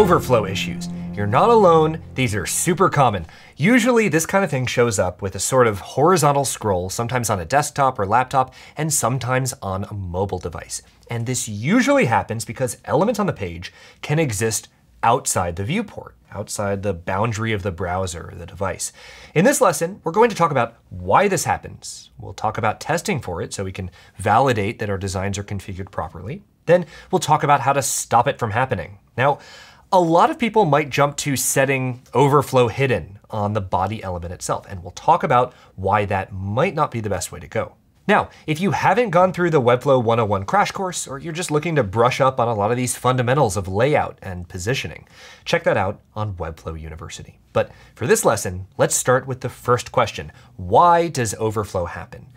overflow issues. You're not alone, these are super common. Usually this kind of thing shows up with a sort of horizontal scroll, sometimes on a desktop or laptop, and sometimes on a mobile device. And this usually happens because elements on the page can exist outside the viewport, outside the boundary of the browser or the device. In this lesson, we're going to talk about why this happens. We'll talk about testing for it so we can validate that our designs are configured properly. Then we'll talk about how to stop it from happening. Now, a lot of people might jump to setting overflow hidden on the body element itself, and we'll talk about why that might not be the best way to go. Now, if you haven't gone through the Webflow 101 crash course, or you're just looking to brush up on a lot of these fundamentals of layout and positioning, check that out on Webflow University. But for this lesson, let's start with the first question. Why does overflow happen?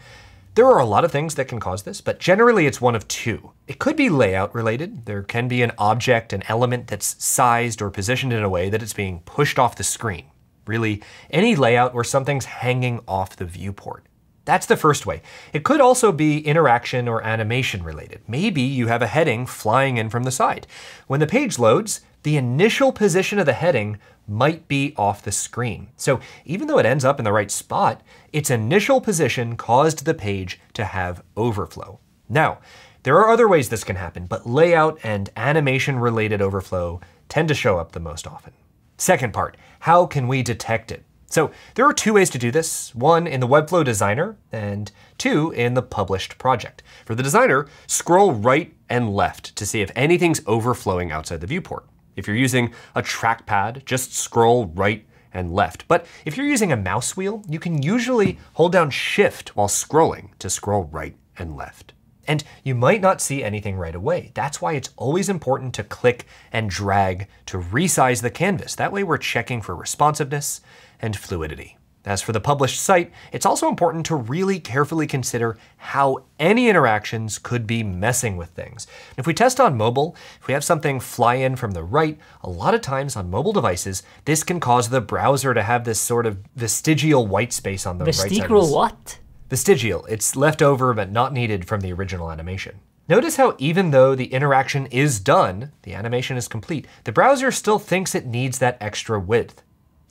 There are a lot of things that can cause this, but generally it's one of two. It could be layout related. There can be an object, an element that's sized or positioned in a way that it's being pushed off the screen. Really, any layout where something's hanging off the viewport. That's the first way. It could also be interaction or animation related. Maybe you have a heading flying in from the side. When the page loads, the initial position of the heading might be off the screen. So even though it ends up in the right spot, its initial position caused the page to have overflow. Now, there are other ways this can happen, but layout and animation related overflow tend to show up the most often. Second part, how can we detect it? So there are two ways to do this, one in the Webflow designer and two in the published project. For the designer, scroll right and left to see if anything's overflowing outside the viewport. If you're using a trackpad, just scroll right and left. But if you're using a mouse wheel, you can usually hold down shift while scrolling to scroll right and left. And you might not see anything right away. That's why it's always important to click and drag to resize the canvas. That way we're checking for responsiveness and fluidity. As for the published site, it's also important to really carefully consider how any interactions could be messing with things. If we test on mobile, if we have something fly in from the right, a lot of times on mobile devices, this can cause the browser to have this sort of vestigial white space on the vestigial right side. what? Vestigial. It's left over but not needed from the original animation. Notice how even though the interaction is done, the animation is complete, the browser still thinks it needs that extra width.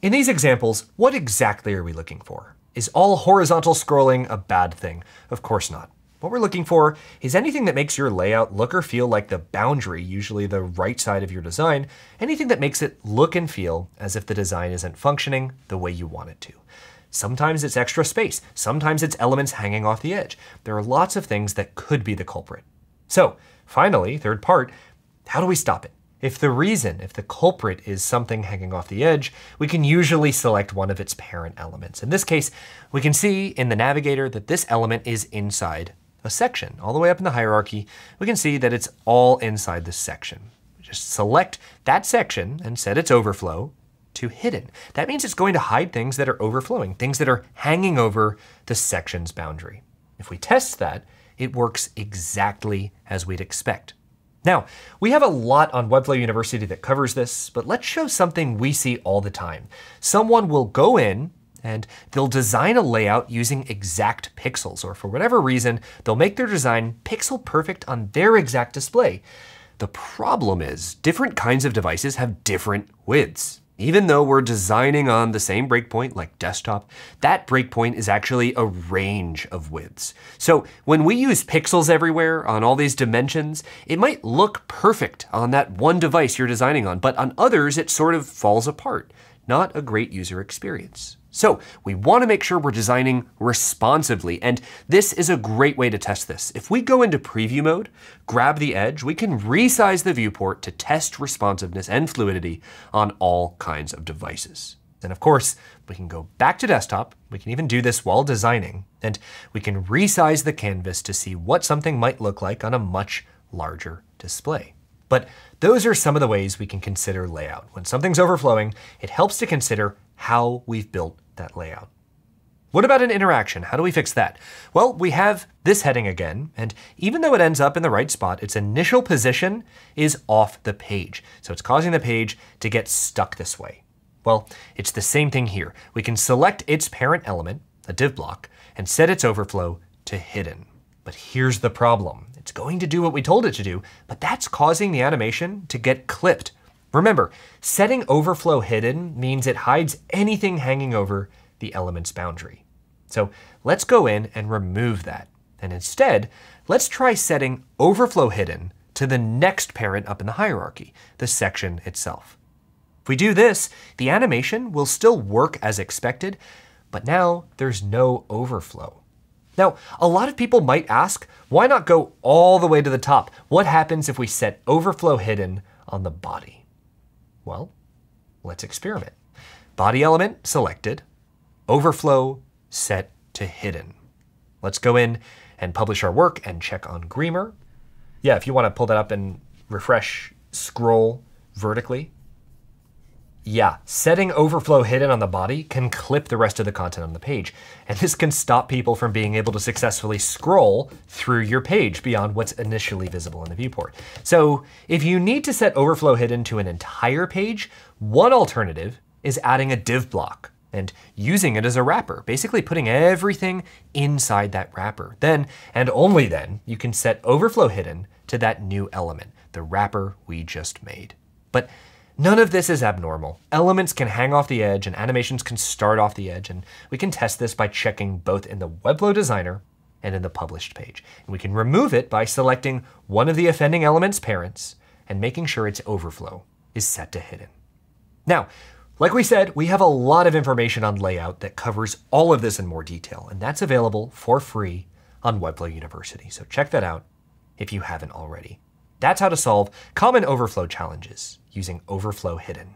In these examples, what exactly are we looking for? Is all horizontal scrolling a bad thing? Of course not. What we're looking for is anything that makes your layout look or feel like the boundary, usually the right side of your design, anything that makes it look and feel as if the design isn't functioning the way you want it to. Sometimes it's extra space, sometimes it's elements hanging off the edge. There are lots of things that could be the culprit. So finally, third part, how do we stop it? If the reason, if the culprit is something hanging off the edge, we can usually select one of its parent elements. In this case, we can see in the navigator that this element is inside a section. All the way up in the hierarchy, we can see that it's all inside the section. Just select that section and set its overflow to hidden. That means it's going to hide things that are overflowing, things that are hanging over the section's boundary. If we test that, it works exactly as we'd expect. Now, we have a lot on Webflow University that covers this, but let's show something we see all the time. Someone will go in and they'll design a layout using exact pixels, or for whatever reason, they'll make their design pixel perfect on their exact display. The problem is different kinds of devices have different widths. Even though we're designing on the same breakpoint like desktop, that breakpoint is actually a range of widths. So when we use pixels everywhere on all these dimensions, it might look perfect on that one device you're designing on, but on others it sort of falls apart not a great user experience. So we want to make sure we're designing responsively, and this is a great way to test this. If we go into preview mode, grab the edge, we can resize the viewport to test responsiveness and fluidity on all kinds of devices. And of course, we can go back to desktop, we can even do this while designing, and we can resize the canvas to see what something might look like on a much larger display. But those are some of the ways we can consider layout. When something's overflowing, it helps to consider how we've built that layout. What about an interaction? How do we fix that? Well, we have this heading again, and even though it ends up in the right spot, its initial position is off the page. So it's causing the page to get stuck this way. Well, it's the same thing here. We can select its parent element, a div block, and set its overflow to hidden. But here's the problem. It's going to do what we told it to do, but that's causing the animation to get clipped. Remember, setting overflow hidden means it hides anything hanging over the element's boundary. So let's go in and remove that. And instead, let's try setting overflow hidden to the next parent up in the hierarchy, the section itself. If we do this, the animation will still work as expected, but now there's no overflow. Now, a lot of people might ask, why not go all the way to the top? What happens if we set overflow hidden on the body? Well, let's experiment. Body element selected, overflow set to hidden. Let's go in and publish our work and check on Greamer. Yeah, if you want to pull that up and refresh, scroll vertically, yeah, setting overflow hidden on the body can clip the rest of the content on the page, and this can stop people from being able to successfully scroll through your page beyond what's initially visible in the viewport. So if you need to set overflow hidden to an entire page, one alternative is adding a div block and using it as a wrapper, basically putting everything inside that wrapper. Then, and only then, you can set overflow hidden to that new element, the wrapper we just made. But None of this is abnormal. Elements can hang off the edge and animations can start off the edge, and we can test this by checking both in the Webflow designer and in the published page. And we can remove it by selecting one of the offending element's parents and making sure its overflow is set to hidden. Now, like we said, we have a lot of information on layout that covers all of this in more detail, and that's available for free on Webflow University. So check that out if you haven't already. That's how to solve common overflow challenges using Overflow Hidden.